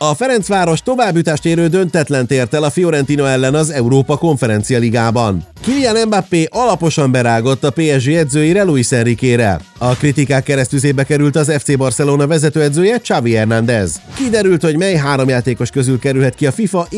A Ferencváros továbbütást érő döntetlent ért el a Fiorentina ellen az Európa Konferencia Ligában. Kylian Mbappé alaposan berágott a PSG edzőire Luis Enriquére. A kritikák keresztüzébe került az FC Barcelona vezetőedzője Xavi Hernández. Kiderült, hogy mely három játékos közül kerülhet ki a FIFA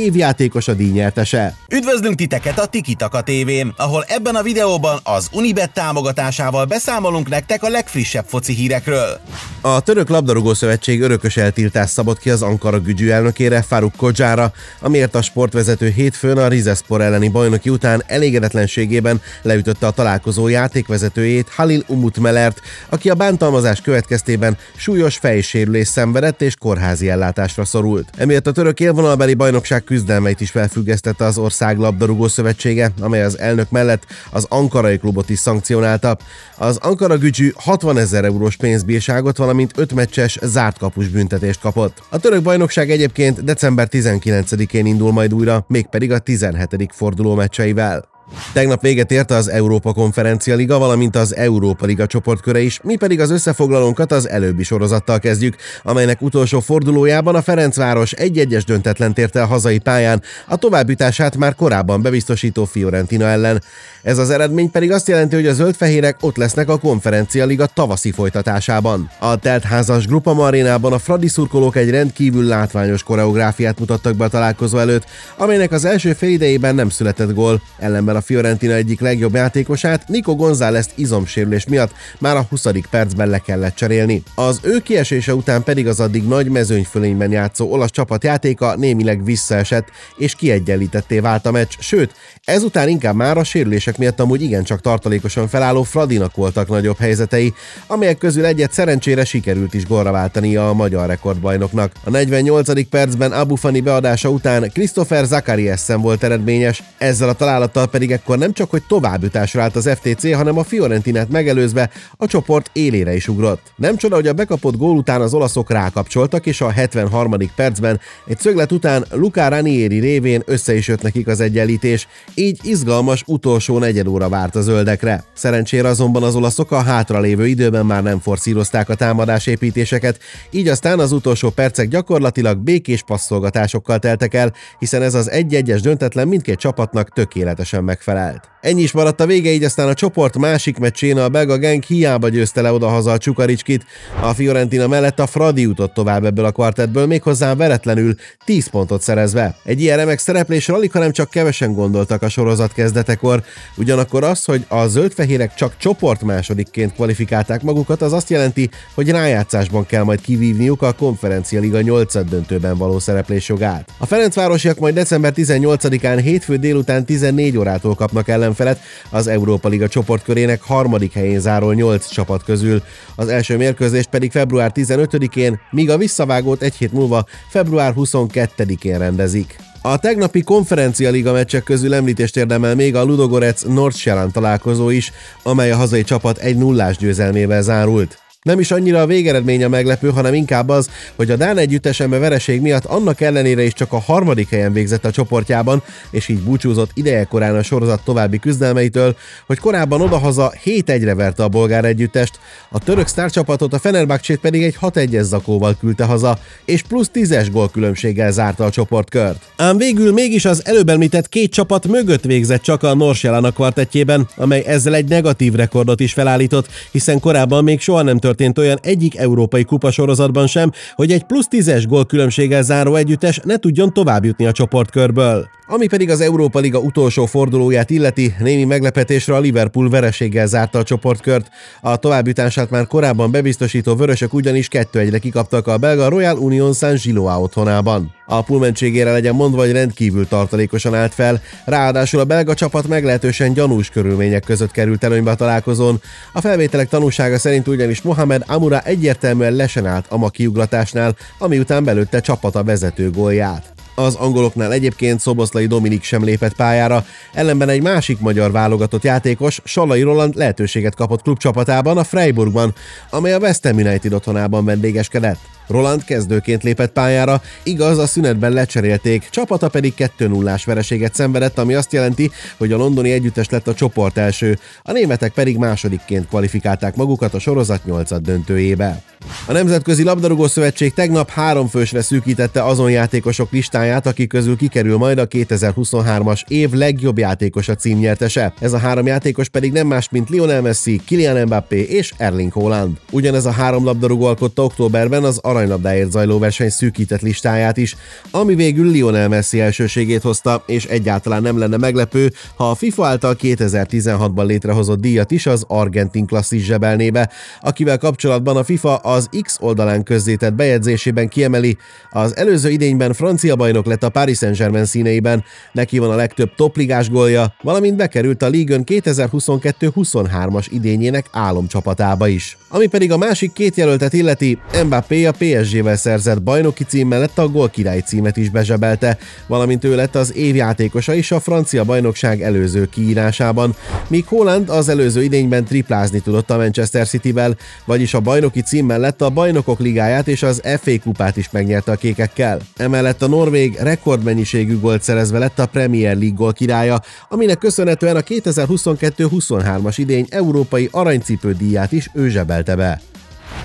a díjnyertese. Üdvözlünk titeket a Tiki-Taka Taka tv ahol ebben a videóban az Unibet támogatásával beszámolunk nektek a legfrissebb foci hírekről. A Török Labdarúgó Szövetség örökös eltiltást szabott ki az Ankara ügyű elnökére, Faruk Kodzsára, amiért a sportvezető hétfőn a Rizespor elleni bajnoki után elégedetlenségében leütötte a találkozó játékvezetőjét Halil Umutmelert, aki a bántalmazás következtében súlyos fejsérülés szenvedett és kórházi ellátásra szorult. Emiatt a török élvonalbeli bajnokság küzdelmeit is felfüggesztette az ország labdarúgó szövetsége, amely az elnök mellett az Ankarai klubot is szankcionálta. Az Ankara Gücsű 60 ezer eurós pénzbírságot, valamint 5 meccses zárt kapus büntetést kapott. A török bajnokság bajnokság egyébként december 19-én indul majd újra, mégpedig a 17. forduló meccseivel. Tegnap véget érte az Európa Konferencia Liga, valamint az Európa Liga csoportköre is, mi pedig az összefoglalónkat az előbbi sorozattal kezdjük, amelynek utolsó fordulójában a Ferencváros egy-egyes döntetlen tért el hazai pályán, a továbbjutását már korábban bebiztosító Fiorentina ellen. Ez az eredmény pedig azt jelenti, hogy a zöldfehérek ott lesznek a Konferencia Liga tavaszi folytatásában. A teltházas Grupa Marénában a Fradi szurkolók egy rendkívül látványos koreográfiát mutattak be a találkozó előtt, amelynek az első félidejében nem született gól, ellenben a a Fiorentina egyik legjobb játékosát, Nico gonzález izomsérülés miatt már a 20. percben le kellett cserélni. Az ő kiesése után pedig az addig nagy mezőnyfölényben játszó olasz csapat játéka némileg visszaesett, és kiegyenlítetté vált a meccs, sőt, ezután inkább már a sérülések miatt amúgy igencsak tartalékosan felálló Fradinak voltak nagyobb helyzetei, amelyek közül egyet szerencsére sikerült is gorra váltani a magyar rekordbajnoknak. A 48. percben Abufani beadása után Christopher Zakariessen volt eredményes, ezzel a találattal pedig ekkor nem csak, hogy továbbjutásra állt az FTC, hanem a Fiorentinát megelőzve a csoport élére is ugrott. Nem csoda, hogy a bekapott gól után az olaszok rákapcsoltak, és a 73. percben egy szöglet után Luca Ranieri révén össze is jött nekik az egyenlítés, így izgalmas utolsó negyed óra várt a zöldekre. Szerencsére azonban az olaszok a hátralévő időben már nem forszírozták a támadás építéseket, így aztán az utolsó percek gyakorlatilag békés passzolgatásokkal teltek el, hiszen ez az egy-egyes döntetlen mindkét csapatnak tökéletesen meg megfelelt. Ennyi is maradt a vége, így aztán a csoport másik meccsén a belga Genk hiába győzte le odahaza a Csukaricskit. A Fiorentina mellett a Fradi jutott tovább ebből a kvartettből, méghozzá veretlenül 10 pontot szerezve. Egy ilyen remek szereplésre alig, hanem csak kevesen gondoltak a sorozat kezdetekor. Ugyanakkor az, hogy a zöldfehérek csak csoport másodikként kvalifikálták magukat, az azt jelenti, hogy rájátszásban kell majd kivívniuk a konferencia liga 8 döntőben való szereplés jogát. A Ferencvárosiak majd december 18-án hétfő délután 14 órát Ausztriától kapnak ellenfelet. Az Európa Liga csoportkörének harmadik helyén záró 8 csapat közül. Az első mérkőzést pedig február 15-én, míg a visszavágót egy hét múlva február 22-én rendezik. A tegnapi konferencia liga meccsek közül említést érdemel még a Ludogorec Nordsjælland találkozó is, amely a hazai csapat egy nullás győzelmével zárult. Nem is annyira a végeredménye meglepő, hanem inkább az, hogy a Dán együttesembe vereség miatt annak ellenére is csak a harmadik helyen végzett a csoportjában, és így búcsúzott idejekorán a sorozat további küzdelmeitől, hogy korábban odahaza 7-1-re verte a bolgár együttest, a török sztárcsapatot a Fenerbahcsét pedig egy 6-1-es zakóval küldte haza, és plusz 10-es gólkülönbséggel zárta a csoportkört. Ám végül mégis az előbb említett két csapat mögött végzett csak a Norsjelana kvartettjében, amely ezzel egy negatív rekordot is felállított, hiszen korábban még soha nem tört történt olyan egyik európai kupasorozatban sem, hogy egy plusz tízes gólkülönbséggel záró együttes ne tudjon tovább jutni a csoportkörből. Ami pedig az Európa Liga utolsó fordulóját illeti, némi meglepetésre a Liverpool vereséggel zárta a csoportkört. A továbbjutását már korábban bebiztosító vörösök ugyanis 2-1-re kikaptak a belga Royal Union saint Giloa otthonában. A pulmentségére legyen mondva, hogy rendkívül tartalékosan állt fel, ráadásul a belga csapat meglehetősen gyanús körülmények között került előnybe a találkozón. A felvételek tanúsága szerint ugyanis Mohamed Amura egyértelműen lesen állt a ma kiugratásnál, ami után belőtte csapata vezető gólját. Az angoloknál egyébként Szoboszlai Dominik sem lépett pályára, ellenben egy másik magyar válogatott játékos, Salai Roland lehetőséget kapott klubcsapatában, a Freiburgban, amely a West Ham United otthonában vendégeskedett. Roland kezdőként lépett pályára, igaz, a szünetben lecserélték, csapata pedig 2 0 vereséget szenvedett, ami azt jelenti, hogy a londoni együttes lett a csoport első, a németek pedig másodikként kvalifikálták magukat a sorozat 8 döntőjébe. A Nemzetközi Labdarúgó Szövetség tegnap háromfősre szűkítette azon játékosok listáját, akik közül kikerül majd a 2023-as év legjobb játékosa címnyertese. Ez a három játékos pedig nem más, mint Lionel Messi, Kylian Mbappé és Erling Haaland. Ugyanez a három labdarúgó alkotta októberben az arany aranylabdáért zajló verseny szűkített listáját is, ami végül Lionel Messi elsőségét hozta, és egyáltalán nem lenne meglepő, ha a FIFA által 2016-ban létrehozott díjat is az argentin klasszis zsebelnébe, akivel kapcsolatban a FIFA az X oldalán közzétett bejegyzésében kiemeli, az előző idényben francia bajnok lett a Paris Saint-Germain színeiben, neki van a legtöbb topligás gólja, valamint bekerült a Ligue 2022-23-as idényének álomcsapatába is. Ami pedig a másik két jelöltet illeti, Mbappé a PSG-vel szerzett bajnoki cím mellett a gól király címet is bezsebelte, valamint ő lett az évjátékosa is a francia bajnokság előző kiírásában, míg Holland az előző idényben triplázni tudott a Manchester City-vel, vagyis a bajnoki cím mellett a bajnokok ligáját és az FA kupát is megnyerte a kékekkel. Emellett a norvég rekordmennyiségű gólt szerezve lett a Premier League gól királya, aminek köszönhetően a 2022-23-as idény európai aranycipő díját is ő zsebelte emelte be.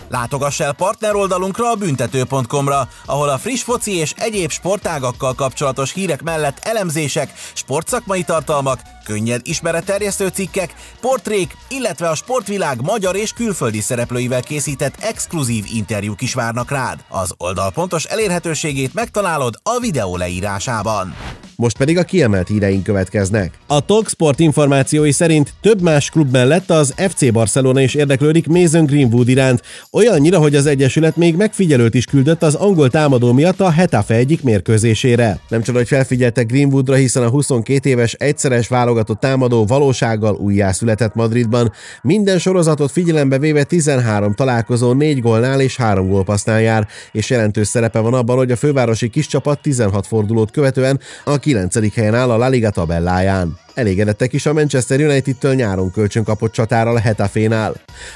Látogass el oldalunkra a büntető.com-ra, ahol a friss foci és egyéb sportágakkal kapcsolatos hírek mellett elemzések, sportszakmai tartalmak, könnyed ismeretterjesztő cikkek, portrék, illetve a sportvilág magyar és külföldi szereplőivel készített exkluzív interjúk is várnak rád. Az oldal pontos elérhetőségét megtalálod a videó leírásában. Most pedig a kiemelt híreink következnek. A Talksport információi szerint több más klub mellett az FC Barcelona is érdeklődik Mason Greenwood iránt, olyannyira, hogy az Egyesület még megfigyelőt is küldött az angol támadó miatt a Hetafe egyik mérkőzésére. Nem csoda, hogy felfigyeltek Greenwoodra, hiszen a 22 éves egyszeres válogatott támadó valósággal újjászületett Madridban. Minden sorozatot figyelembe véve 13 találkozó 4 gólnál és 3 gólpasznál jár, és jelentős szerepe van abban, hogy a fővárosi kiscsapat 16 fordulót követően a 9. helyen áll a La Liga tabelláján. Elégedettek is a Manchester United-től nyáron kölcsön kapott csatára a Hetafénál.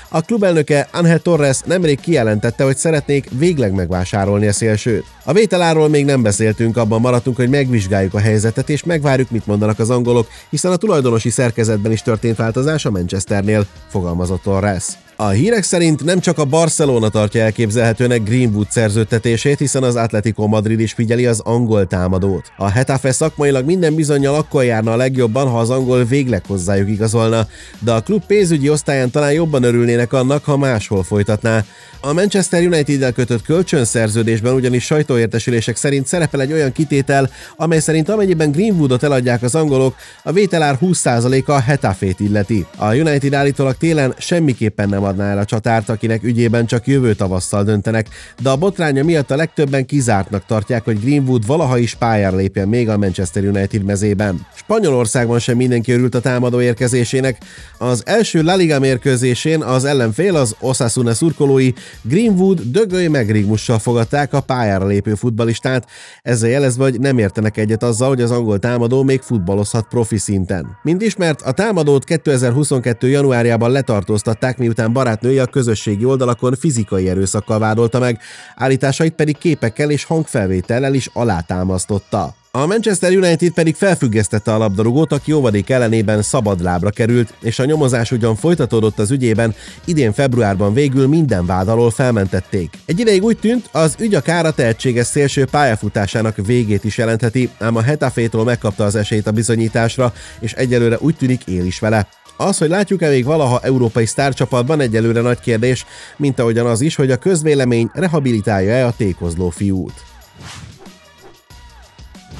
A klub elnöke Angel Torres nemrég kijelentette, hogy szeretnék végleg megvásárolni a szélsőt. A vételáról még nem beszéltünk, abban maradtunk, hogy megvizsgáljuk a helyzetet és megvárjuk, mit mondanak az angolok, hiszen a tulajdonosi szerkezetben is történt változás a Manchesternél, fogalmazott Torres. A hírek szerint nem csak a Barcelona tartja elképzelhetőnek Greenwood szerződtetését, hiszen az Atletico Madrid is figyeli az angol támadót. A Hetafe szakmailag minden bizonyal akkor járna a legjobban, ha az angol végleg hozzájuk igazolna, de a klub pénzügyi osztályán talán jobban örülnének annak, ha máshol folytatná. A Manchester United-del kötött kölcsönszerződésben ugyanis sajtóértesülések szerint szerepel egy olyan kitétel, amely szerint amennyiben Greenwoodot eladják az angolok, a vételár 20%-a a Hetafét illeti. A United állítólag télen semmiképpen nem támadná el a csatárt, akinek ügyében csak jövő tavasszal döntenek, de a botránya miatt a legtöbben kizártnak tartják, hogy Greenwood valaha is pályára lépjen még a Manchester United mezében. Spanyolországban sem mindenki örült a támadó érkezésének. Az első La Liga mérkőzésén az ellenfél az Osasuna szurkolói Greenwood dögöly megrigmussal fogadták a pályára lépő futbalistát, ezzel jelezve, hogy nem értenek egyet azzal, hogy az angol támadó még futballozhat profi szinten. Mint ismert, a támadót 2022. januárjában letartóztatták, miután barátnője a közösségi oldalakon fizikai erőszakkal vádolta meg, állításait pedig képekkel és hangfelvétellel is alátámasztotta. A Manchester United pedig felfüggesztette a labdarúgót, aki óvadék ellenében szabadlábra került, és a nyomozás ugyan folytatódott az ügyében, idén februárban végül minden vád alól felmentették. Egy ideig úgy tűnt, az ügy a a tehetséges szélső pályafutásának végét is jelentheti, ám a Hetafétól megkapta az esélyt a bizonyításra, és egyelőre úgy tűnik él is vele. Az, hogy látjuk-e még valaha európai sztárcsapatban egyelőre nagy kérdés, mint ahogyan az is, hogy a közvélemény rehabilitálja-e a tékozló fiút.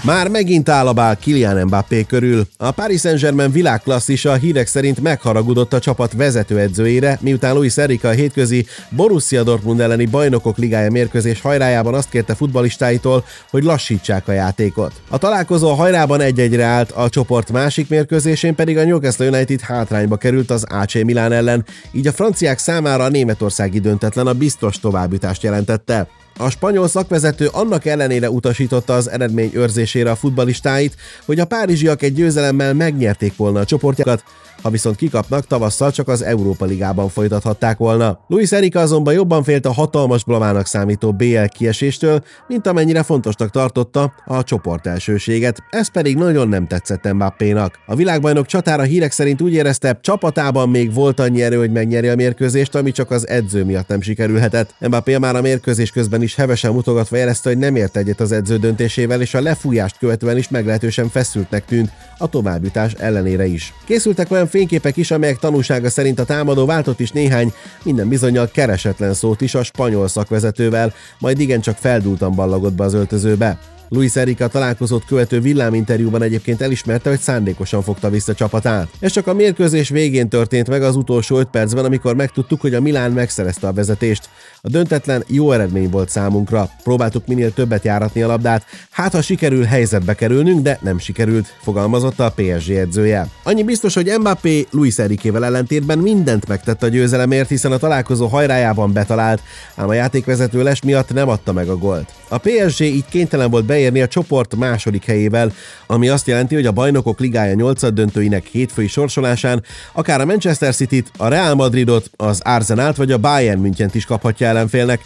Már megint áll a bál Kylian Mbappé körül. A Paris Saint-Germain világklasszisa hírek szerint megharagudott a csapat vezetőedzőjére, miután Luis Erika a hétközi Borussia Dortmund elleni bajnokok ligája mérkőzés hajrájában azt kérte futbalistáitól, hogy lassítsák a játékot. A találkozó a hajrában egy-egyre állt, a csoport másik mérkőzésén pedig a Newcastle United hátrányba került az AC Milán ellen, így a franciák számára a németországi döntetlen a biztos továbbjutást jelentette. A spanyol szakvezető annak ellenére utasította az eredmény őrzésére a futbalistáit, hogy a párizsiak egy győzelemmel megnyerték volna a csoportjákat, ha viszont kikapnak, tavasszal csak az Európa Ligában folytathatták volna. Luis Erika azonban jobban félt a hatalmas blamának számító BL kieséstől, mint amennyire fontosnak tartotta a csoport elsőséget, ez pedig nagyon nem tetszett Mbappénak. A világbajnok csatára hírek szerint úgy érezte, csapatában még volt annyi erő, hogy megnyeri a mérkőzést, ami csak az edző miatt nem sikerülhetett. Mbappé már a mérkőzés közben is hevesen mutogatva jelezte, hogy nem ért egyet az edző döntésével, és a lefújást követően is meglehetősen feszültnek tűnt, a továbbjutás ellenére is. Készültek olyan fényképek is, amelyek tanúsága szerint a támadó váltott is néhány, minden bizonyal keresetlen szót is a spanyol szakvezetővel, majd igencsak feldúltan ballagott be az öltözőbe. Luis Erika találkozott követő villáminterjúban egyébként elismerte, hogy szándékosan fogta vissza csapatát. Ez csak a mérkőzés végén történt meg az utolsó 5 percben, amikor megtudtuk, hogy a Milán megszerezte a vezetést. A döntetlen jó eredmény volt számunkra. Próbáltuk minél többet járatni a labdát, hát ha sikerül helyzetbe kerülnünk, de nem sikerült, fogalmazotta a PSG edzője. Annyi biztos, hogy Mbappé Luis Erikével ellentétben mindent megtett a győzelemért, hiszen a találkozó hajrájában betalált, ám a játékvezető les miatt nem adta meg a gólt. A PSG így kénytelen volt be elérni a csoport második helyével, ami azt jelenti, hogy a Bajnokok Ligája nyolcad döntőinek hétfői sorsolásán akár a Manchester City-t, a Real Madridot, az Arsenal-t vagy a Bayern Münchent is kaphatja ellenfélnek.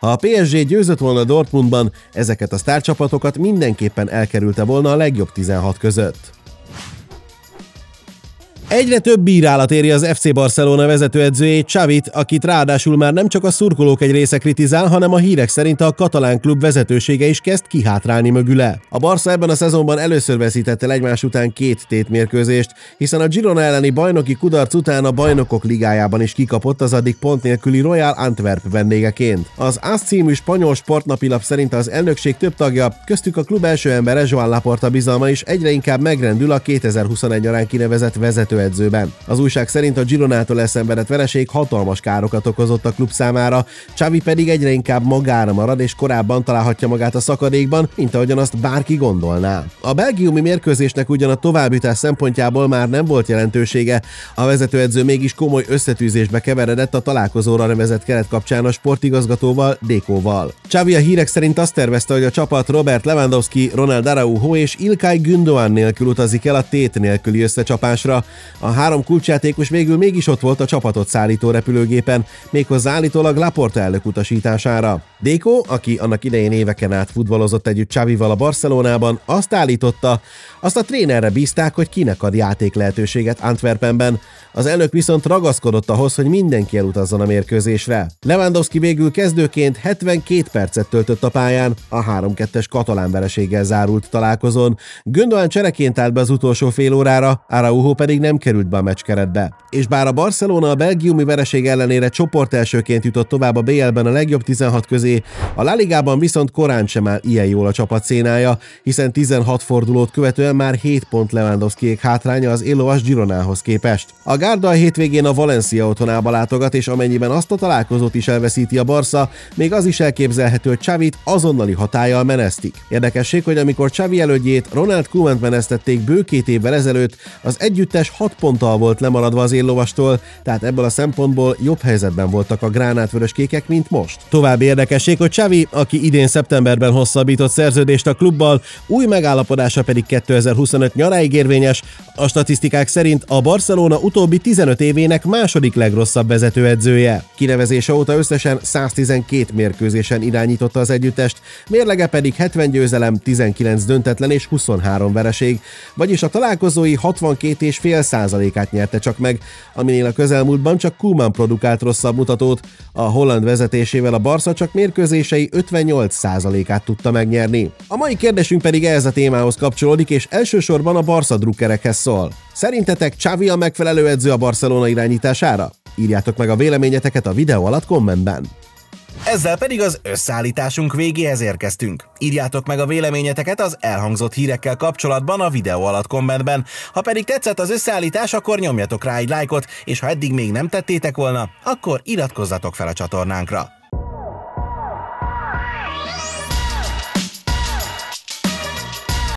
Ha a PSG győzött volna Dortmundban, ezeket a sztárcsapatokat mindenképpen elkerülte volna a legjobb 16 között. Egyre több bírálat éri az FC Barcelona vezetőedzőjét Csavit, akit ráadásul már nem csak a szurkolók egy része kritizál, hanem a hírek szerint a katalán klub vezetősége is kezd kihátrálni mögüle. A Barca ebben a szezonban először veszítette el egymás után két tétmérkőzést, hiszen a Girona elleni bajnoki kudarc után a bajnokok ligájában is kikapott az addig pont nélküli Royal Antwerp vendégeként. Az ASZ című spanyol sportnapilap szerint az elnökség több tagja, köztük a klub első embere Joan Laporta bizalma is egyre inkább megrendül a 2021 arán kinevezett vezető edzőben. Az újság szerint a Gironától elszenvedett vereség hatalmas károkat okozott a klub számára, Csávi pedig egyre inkább magára marad és korábban találhatja magát a szakadékban, mint ahogyan azt bárki gondolná. A belgiumi mérkőzésnek ugyan a továbbítás szempontjából már nem volt jelentősége, a vezetőedző mégis komoly összetűzésbe keveredett a találkozóra nevezett keret kapcsán a sportigazgatóval, Dékóval. Csávi a hírek szerint azt tervezte, hogy a csapat Robert Lewandowski, Ronald Araujo és Ilkay Gündoğan nélkül utazik el a tét nélküli összecsapásra. A három kulcsjátékos végül mégis ott volt a csapatot szállító repülőgépen, méghozzá állítólag Laporta elnök utasítására. Déko, aki annak idején éveken át futballozott együtt Csávival a Barcelonában, azt állította, azt a trénerre bízták, hogy kinek ad játék lehetőséget Antwerpenben. Az elnök viszont ragaszkodott ahhoz, hogy mindenki elutazzon a mérkőzésre. Lewandowski végül kezdőként 72 percet töltött a pályán, a 3-2-es katalán vereséggel zárult találkozón. Gündoğan csereként állt be az utolsó fél órára, Araujo pedig nem került be a meccs keretbe. És bár a Barcelona a belgiumi vereség ellenére elsőként jutott tovább a BL-ben a legjobb 16 közé közé. A La Ligában viszont korán sem áll ilyen jól a csapat szénája, hiszen 16 fordulót követően már 7 pont lewandowski hátránya az élovas Gironához képest. A Gárda a hétvégén a Valencia otthonába látogat, és amennyiben azt a találkozót is elveszíti a Barca, még az is elképzelhető, hogy Csavit azonnali hatájjal menesztik. Érdekesség, hogy amikor Csavi elődjét Ronald koeman menesztették bő két évvel ezelőtt, az együttes 6 ponttal volt lemaradva az éllovastól, tehát ebből a szempontból jobb helyzetben voltak a Gránátvörös kékek mint most. További érdekes Érdekesség, hogy Xavi, aki idén szeptemberben hosszabbított szerződést a klubbal, új megállapodása pedig 2025 nyaráig érvényes, a statisztikák szerint a Barcelona utóbbi 15 évének második legrosszabb vezetőedzője. Kinevezése óta összesen 112 mérkőzésen irányította az együttest, mérlege pedig 70 győzelem, 19 döntetlen és 23 vereség, vagyis a találkozói 62,5%-át nyerte csak meg, aminél a közelmúltban csak Kuman produkált rosszabb mutatót. A holland vezetésével a Barca csak mér mérkőzései 58%-át tudta megnyerni. A mai kérdésünk pedig ehhez a témához kapcsolódik, és elsősorban a Barca drukkerekhez szól. Szerintetek Xavi a megfelelő edző a Barcelona irányítására? Írjátok meg a véleményeteket a videó alatt kommentben. Ezzel pedig az összeállításunk végéhez érkeztünk. Írjátok meg a véleményeteket az elhangzott hírekkel kapcsolatban a videó alatt kommentben. Ha pedig tetszett az összeállítás, akkor nyomjatok rá egy lájkot, és ha eddig még nem tettétek volna, akkor iratkozzatok fel a csatornánkra.